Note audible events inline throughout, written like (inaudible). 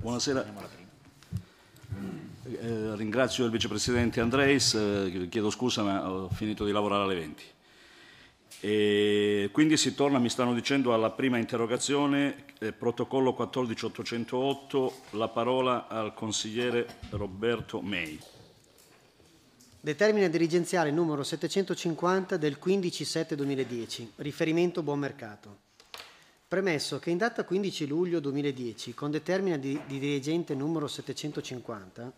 Buonasera. Eh, ringrazio il vicepresidente Andreis, eh, chiedo scusa ma ho finito di lavorare alle 20. E quindi si torna, mi stanno dicendo, alla prima interrogazione, eh, protocollo 14808, la parola al consigliere Roberto Mei. Determine dirigenziale numero 750 del 15-7-2010, riferimento buon mercato. Premesso che in data 15 luglio 2010, con determina di, di dirigente numero 750,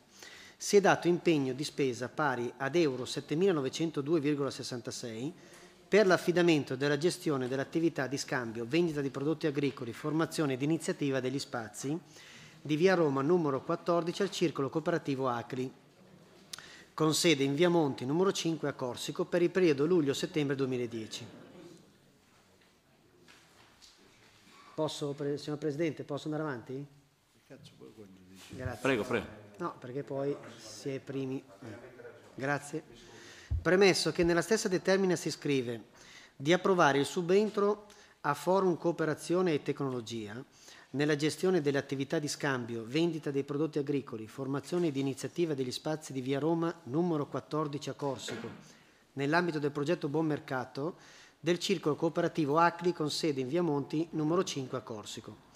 si è dato impegno di spesa pari ad euro 7.902,66 per l'affidamento della gestione dell'attività di scambio, vendita di prodotti agricoli, formazione ed iniziativa degli spazi di via Roma numero 14 al circolo cooperativo Acri, con sede in via Monti numero 5 a Corsico per il periodo luglio-settembre 2010. Posso, pre- signor Presidente, posso andare avanti? Grazie. Prego, prego. No, perché poi si è primi. Grazie. Premesso che nella stessa determina si scrive di approvare il subentro a Forum Cooperazione e Tecnologia nella gestione delle attività di scambio, vendita dei prodotti agricoli, formazione ed iniziativa degli spazi di via Roma numero 14 a Corsico, nell'ambito del progetto Buon Mercato del circolo cooperativo ACLI con sede in via Monti numero 5 a Corsico.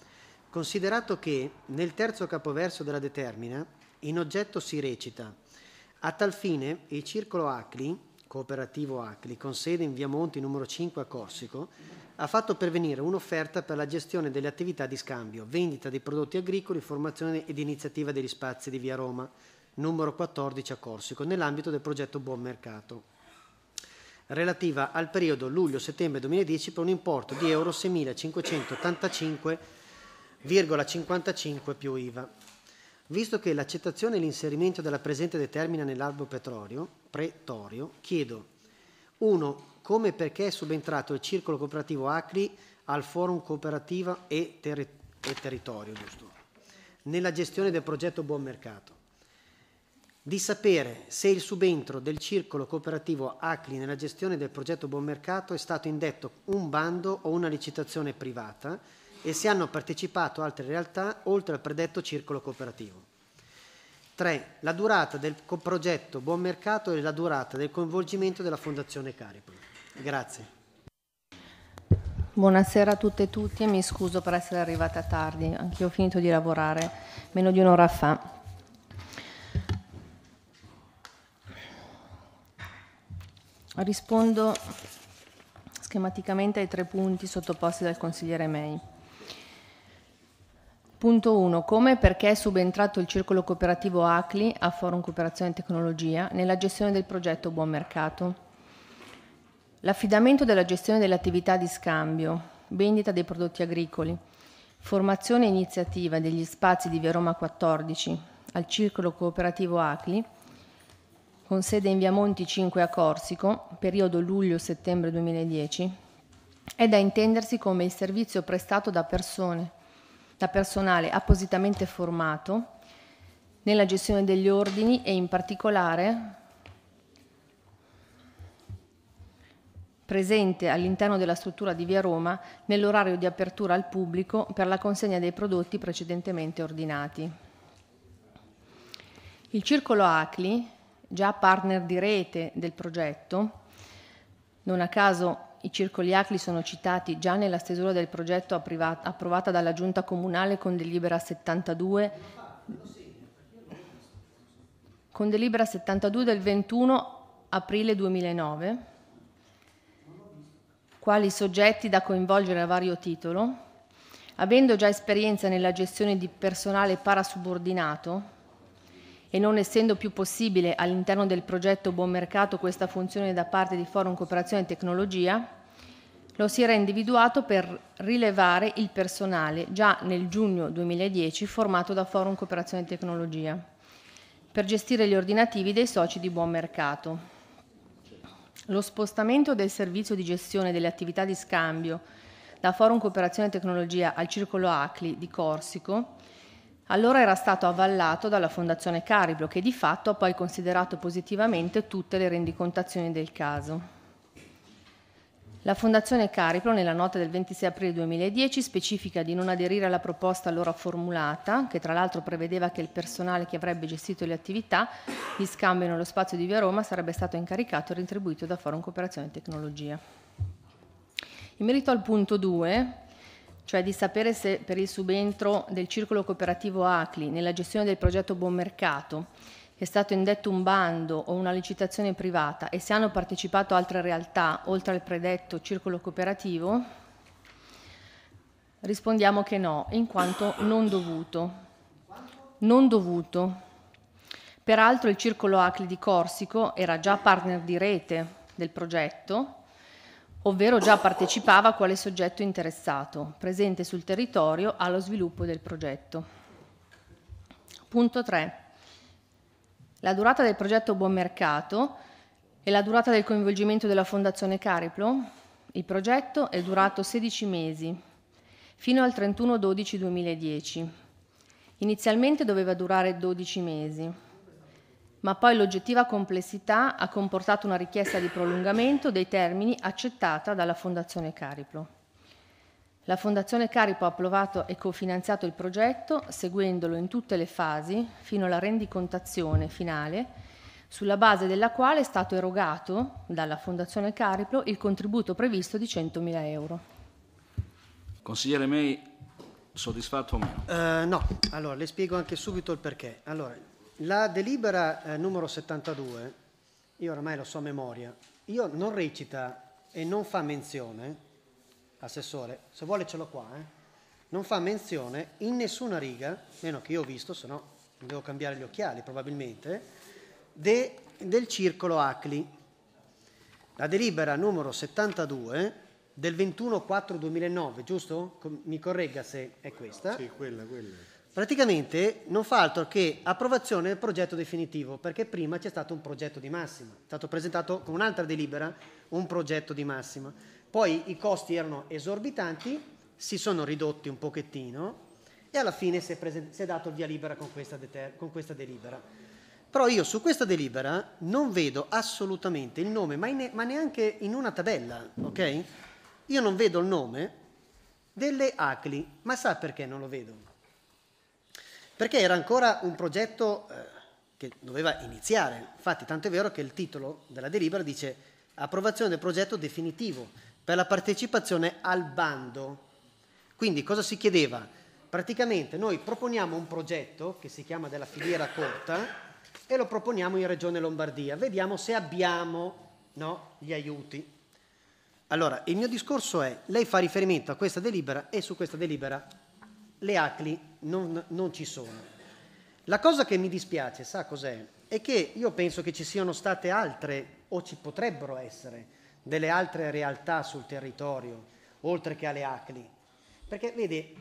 Considerato che nel terzo capoverso della determina in oggetto si recita a tal fine il circolo ACLI, cooperativo ACLI, con sede in via Monti numero 5 a Corsico, ha fatto pervenire un'offerta per la gestione delle attività di scambio, vendita di prodotti agricoli, formazione ed iniziativa degli spazi di via Roma, numero 14 a Corsico, nell'ambito del progetto Buon Mercato relativa al periodo luglio-settembre 2010 per un importo di euro 6.585,55 più IVA. Visto che l'accettazione e l'inserimento della presente determina nell'albo petrolio, pretorio, chiedo 1. Come e perché è subentrato il circolo cooperativo Acri al forum cooperativa e, terri e territorio, giusto? Nella gestione del progetto Buon Mercato di sapere se il subentro del circolo cooperativo ACLI nella gestione del progetto Buon Mercato è stato indetto un bando o una licitazione privata e se hanno partecipato altre realtà oltre al predetto circolo cooperativo. 3. La durata del progetto Buon Mercato e la durata del coinvolgimento della Fondazione Caripoli. Grazie. Buonasera a tutte e tutti e mi scuso per essere arrivata tardi, anch'io ho finito di lavorare meno di un'ora fa. Rispondo schematicamente ai tre punti sottoposti dal consigliere May. Punto 1. Come e perché è subentrato il circolo cooperativo ACLI a Forum Cooperazione e Tecnologia nella gestione del progetto Buon Mercato? L'affidamento della gestione delle attività di scambio, vendita dei prodotti agricoli, formazione e iniziativa degli spazi di Via Roma 14 al circolo cooperativo ACLI con sede in via Monti 5 a Corsico, periodo luglio-settembre 2010, è da intendersi come il servizio prestato da persone, da personale appositamente formato nella gestione degli ordini e in particolare presente all'interno della struttura di Via Roma nell'orario di apertura al pubblico per la consegna dei prodotti precedentemente ordinati. Il circolo ACLI già partner di rete del progetto. Non a caso i circoli ACLI sono citati già nella stesura del progetto approvata dalla Giunta Comunale con delibera 72 con delibera 72 del 21 aprile 2009, quali soggetti da coinvolgere a vario titolo, avendo già esperienza nella gestione di personale parasubordinato, e non essendo più possibile all'interno del progetto Buon Mercato questa funzione da parte di Forum Cooperazione e Tecnologia, lo si era individuato per rilevare il personale già nel giugno 2010 formato da Forum Cooperazione e Tecnologia per gestire gli ordinativi dei soci di Buon Mercato. Lo spostamento del servizio di gestione delle attività di scambio da Forum Cooperazione e Tecnologia al Circolo Acli di Corsico allora era stato avvallato dalla Fondazione Cariblo che di fatto ha poi considerato positivamente tutte le rendicontazioni del caso. La Fondazione Cariplo, nella nota del 26 aprile 2010, specifica di non aderire alla proposta allora formulata, che tra l'altro prevedeva che il personale che avrebbe gestito le attività di scambio nello spazio di Via Roma sarebbe stato incaricato e retribuito da Forum Cooperazione e Tecnologia. In merito al punto 2, cioè di sapere se per il subentro del circolo cooperativo ACLI nella gestione del progetto Buon Mercato è stato indetto un bando o una licitazione privata e se hanno partecipato altre realtà oltre al predetto circolo cooperativo, rispondiamo che no, in quanto non dovuto. Non dovuto. Peraltro il circolo ACLI di Corsico era già partner di rete del progetto ovvero già partecipava quale soggetto interessato, presente sul territorio allo sviluppo del progetto. Punto 3. La durata del progetto Buon Mercato e la durata del coinvolgimento della Fondazione Cariplo. Il progetto è durato 16 mesi, fino al 31-12-2010. Inizialmente doveva durare 12 mesi ma poi l'oggettiva complessità ha comportato una richiesta di prolungamento dei termini accettata dalla Fondazione Cariplo. La Fondazione Caripo ha approvato e cofinanziato il progetto seguendolo in tutte le fasi fino alla rendicontazione finale, sulla base della quale è stato erogato dalla Fondazione Cariplo il contributo previsto di 100.000 euro. Consigliere May, soddisfatto o meno? Uh, no, allora le spiego anche subito il perché. Allora, la delibera eh, numero 72, io oramai lo so a memoria, io non recita e non fa menzione, assessore, se vuole ce l'ho qua, eh, non fa menzione in nessuna riga, meno che io ho visto, se no devo cambiare gli occhiali probabilmente, de, del circolo ACLI. La delibera numero 72 del 21 4 2009, giusto? Mi corregga se è questa. Sì, quella, quella praticamente non fa altro che approvazione del progetto definitivo, perché prima c'è stato un progetto di massima, è stato presentato con un'altra delibera un progetto di massima. Poi i costi erano esorbitanti, si sono ridotti un pochettino e alla fine si è, presen- si è dato il via libera con questa, deter- con questa, delibera. Però io su questa delibera non vedo assolutamente il nome, ma, ne- ma neanche in una tabella, ok? Io non vedo il nome delle ACLI, ma sa perché non lo vedo? perché era ancora un progetto eh, che doveva iniziare. Infatti, tanto è vero che il titolo della delibera dice approvazione del progetto definitivo per la partecipazione al bando. Quindi cosa si chiedeva? Praticamente noi proponiamo un progetto che si chiama della filiera corta e lo proponiamo in Regione Lombardia. Vediamo se abbiamo no, gli aiuti. Allora, il mio discorso è, lei fa riferimento a questa delibera e su questa delibera le ACLI non, non ci sono. La cosa che mi dispiace, sa cos'è? È che io penso che ci siano state altre, o ci potrebbero essere, delle altre realtà sul territorio, oltre che alle ACLI. Perché, vedi,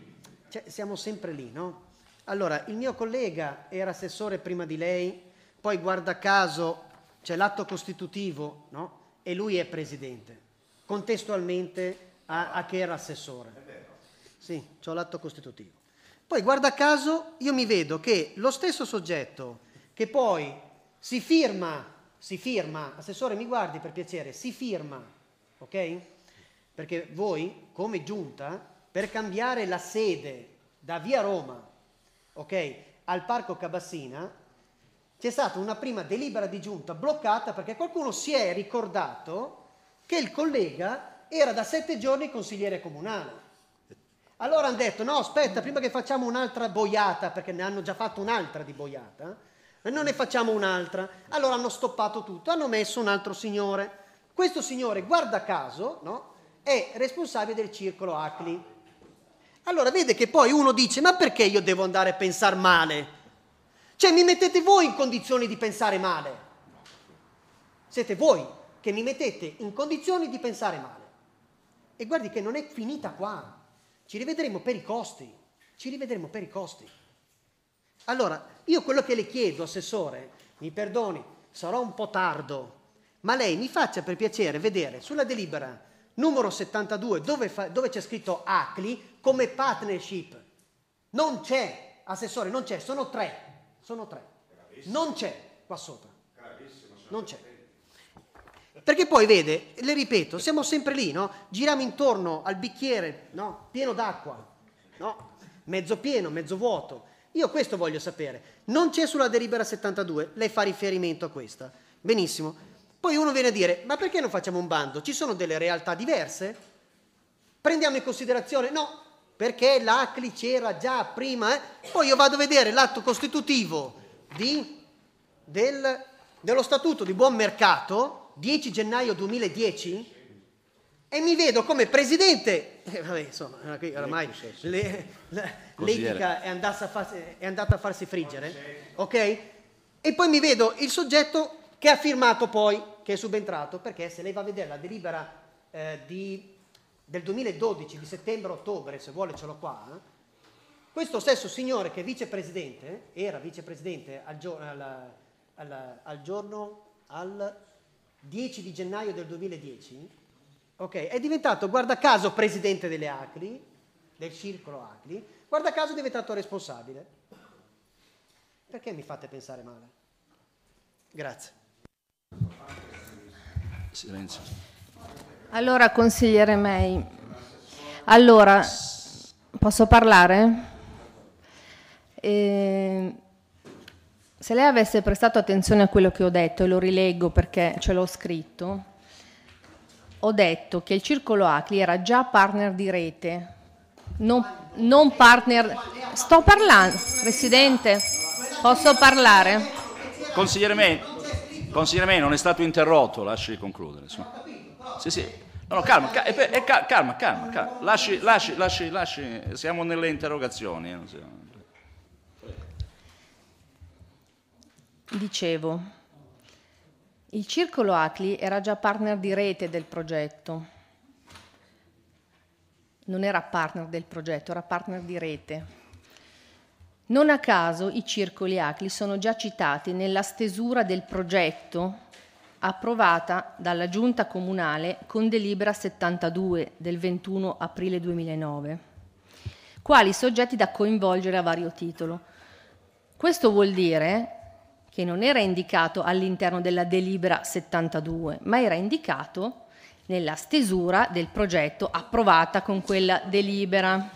cioè, siamo sempre lì, no? Allora, il mio collega era assessore prima di lei, poi guarda caso c'è l'atto costitutivo, no? E lui è presidente, contestualmente a, a che era assessore. Sì, c'ho l'atto costitutivo. Poi, guarda caso, io mi vedo che lo stesso soggetto che poi si firma, si firma, assessore mi guardi per piacere, si firma, ok? Perché voi, come giunta, per cambiare la sede da via Roma, ok, al Parco Cabassina, c'è stata una prima delibera di giunta bloccata perché qualcuno si è ricordato che il collega era da sette giorni consigliere comunale. Allora hanno detto, no aspetta, prima che facciamo un'altra boiata, perché ne hanno già fatto un'altra di boiata, eh, non ne facciamo un'altra. Allora hanno stoppato tutto, hanno messo un altro signore. Questo signore, guarda caso, no, è responsabile del circolo Acli. Allora vede che poi uno dice, ma perché io devo andare a pensare male? Cioè mi mettete voi in condizioni di pensare male. Siete voi che mi mettete in condizioni di pensare male. E guardi che non è finita qua. Ci rivedremo per i costi, ci rivedremo per i costi. Allora, io quello che le chiedo, assessore, mi perdoni, sarò un po' tardo, ma lei mi faccia per piacere vedere sulla delibera numero 72 dove, fa, dove c'è scritto ACLI come partnership. Non c'è, assessore, non c'è, sono tre, sono tre. Non c'è qua sopra. Gravissimo, Non c'è. Perché poi vede, le ripeto, siamo sempre lì, no? Giriamo intorno al bicchiere, no? Pieno d'acqua, no? Mezzo pieno, mezzo vuoto. Io questo voglio sapere. Non c'è sulla delibera 72, lei fa riferimento a questa. Benissimo. Poi uno viene a dire, ma perché non facciamo un bando? Ci sono delle realtà diverse? Prendiamo in considerazione? No, perché l'ACLI c'era già prima. Eh? Poi io vado a vedere l'atto costitutivo di, del, dello statuto di buon mercato 10 gennaio 2010 e mi vedo come presidente, (laughs) eh, vabbè, insomma, qui oramai le, l'etica è, è, andata a farsi friggere, ok? E poi mi vedo il soggetto che ha firmato poi, che è subentrato, perché se lei va a vedere la delibera eh, di, del 2012, di settembre-ottobre, se vuole ce l'ho qua, eh, questo stesso signore che è vicepresidente, era vicepresidente al, gio- al, al, al giorno, al 10 di gennaio del 2010, ok, è diventato, guarda caso, presidente delle Acli, del circolo Acli, guarda caso è diventato responsabile. Perché mi fate pensare male? Grazie. Silenzio. Allora, consigliere May, allora, posso parlare? Eh, se lei avesse prestato attenzione a quello che ho detto, e lo rileggo perché ce l'ho scritto, ho detto che il circolo Acli era già partner di rete, non, non partner... Sto parlando, Presidente, posso parlare? Consigliere me, consigliere me non è stato interrotto, lasci concludere. Sì, sì. No, no, calma, calma, eh, eh, calma, calma, calma. Lasci, lasci, lasci, lasci, siamo nelle interrogazioni. Eh, Dicevo, il Circolo Acli era già partner di rete del progetto. Non era partner del progetto, era partner di rete. Non a caso i circoli Acli sono già citati nella stesura del progetto approvata dalla Giunta Comunale con delibera 72 del 21 aprile 2009, quali soggetti da coinvolgere a vario titolo. Questo vuol dire che non era indicato all'interno della delibera 72, ma era indicato nella stesura del progetto approvata con quella delibera.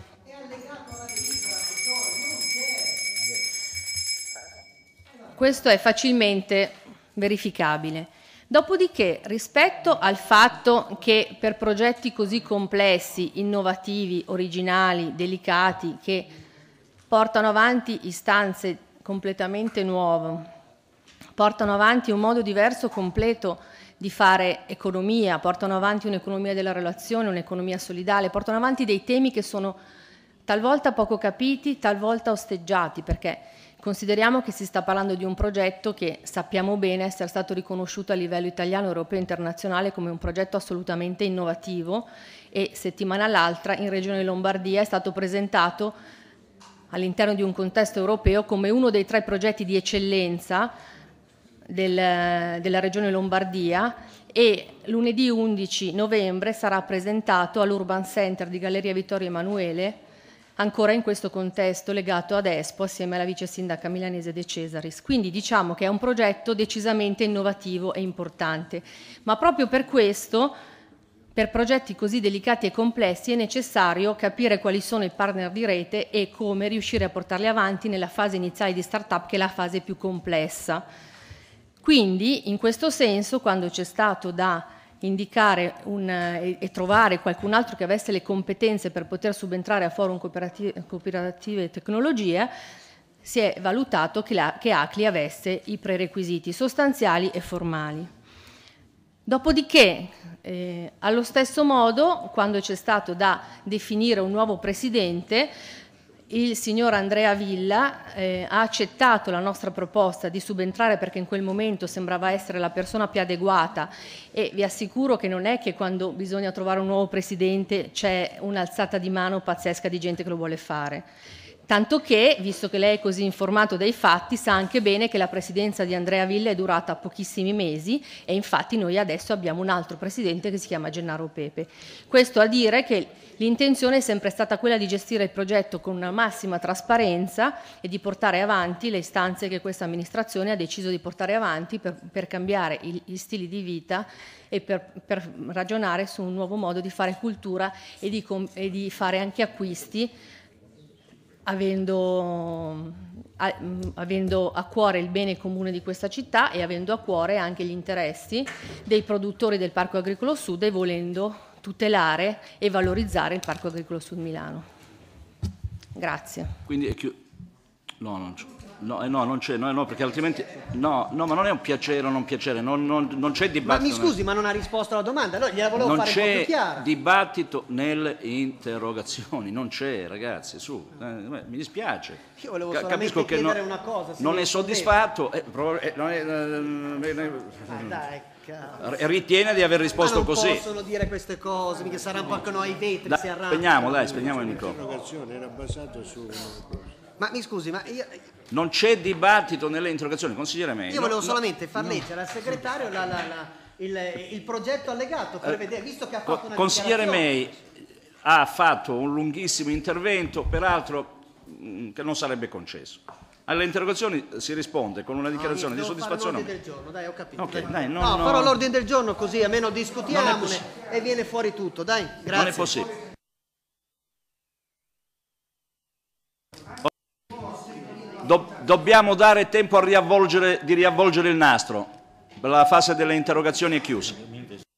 Questo è facilmente verificabile. Dopodiché, rispetto al fatto che per progetti così complessi, innovativi, originali, delicati, che portano avanti istanze completamente nuove, portano avanti un modo diverso, completo di fare economia, portano avanti un'economia della relazione, un'economia solidale, portano avanti dei temi che sono talvolta poco capiti, talvolta osteggiati, perché consideriamo che si sta parlando di un progetto che sappiamo bene essere stato riconosciuto a livello italiano, europeo e internazionale come un progetto assolutamente innovativo e settimana l'altra in Regione Lombardia è stato presentato all'interno di un contesto europeo come uno dei tre progetti di eccellenza del, della Regione Lombardia e lunedì 11 novembre sarà presentato all'Urban Center di Galleria Vittorio Emanuele, ancora in questo contesto legato ad Espo assieme alla vice sindaca milanese De Cesaris. Quindi diciamo che è un progetto decisamente innovativo e importante, ma proprio per questo per progetti così delicati e complessi è necessario capire quali sono i partner di rete e come riuscire a portarli avanti nella fase iniziale di startup che è la fase più complessa. Quindi, in questo senso, quando c'è stato da indicare un, eh, e, trovare qualcun altro che avesse le competenze per poter subentrare a Forum Cooperative, cooperative e Tecnologie, si è valutato che, la, che ACLI avesse i prerequisiti sostanziali e formali. Dopodiché, eh, allo stesso modo, quando c'è stato da definire un nuovo presidente, il signor Andrea Villa eh, ha accettato la nostra proposta di subentrare perché in quel momento sembrava essere la persona più adeguata e vi assicuro che non è che quando bisogna trovare un nuovo presidente c'è un'alzata di mano pazzesca di gente che lo vuole fare. Tanto che, visto che lei è così informato dei fatti, sa anche bene che la presidenza di Andrea Villa è durata pochissimi mesi e infatti noi adesso abbiamo un altro presidente che si chiama Gennaro Pepe. Questo a dire che l'intenzione è sempre stata quella di gestire il progetto con una massima trasparenza e di portare avanti le istanze che questa amministrazione ha deciso di portare avanti per, per cambiare il, gli stili di vita e per, per, ragionare su un nuovo modo di fare cultura e di, e di fare anche acquisti avendo a, mm, avendo a cuore il bene comune di questa città e avendo a cuore anche gli interessi dei produttori del Parco Agricolo Sud e volendo tutelare e valorizzare il Parco Agricolo Sud Milano. Grazie. Quindi è chiuso. No, non c'è. No, eh, no, non c'è, no, no, perché altrimenti. No, no, ma non è un piacere o non piacere, non, non, non c'è dibattito. Ma mi scusi, nel... ma non ha risposto alla domanda, no, gliela volevo non fare un po' più chiara. c'è dibattito nelle interrogazioni, non c'è, ragazzi, su, eh, mi dispiace. Io volevo Ca- capisco che non, una cosa. Eh, eh, non è soddisfatto, ah, Ritiene di aver risposto ma ah, non così. Non possono dire queste cose, mica saranno anche noi vetri. Da, si arrabbiano. Spegniamo, dai, spegniamo il microfono. L'interrogazione era basata su una cosa ma mi scusi, ma io... Non c'è dibattito nelle interrogazioni, consigliere Meglio. Io volevo solamente far no. al segretario la, la, la, il, il, progetto allegato, per eh, vedere, visto che ha fatto una Consigliere May ha fatto un lunghissimo intervento, peraltro mm, che non sarebbe concesso. Alle interrogazioni si risponde con una ah, dichiarazione no, di soddisfazione. L'ordine del giorno, dai, ho capito. Okay, dai, no, no, farò l'ordine del giorno così almeno discutiamo e viene fuori tutto, dai. Grazie. Non è possibile. Do dobbiamo dare tempo riavvolgere, di riavvolgere il nastro. La fase delle interrogazioni è chiusa.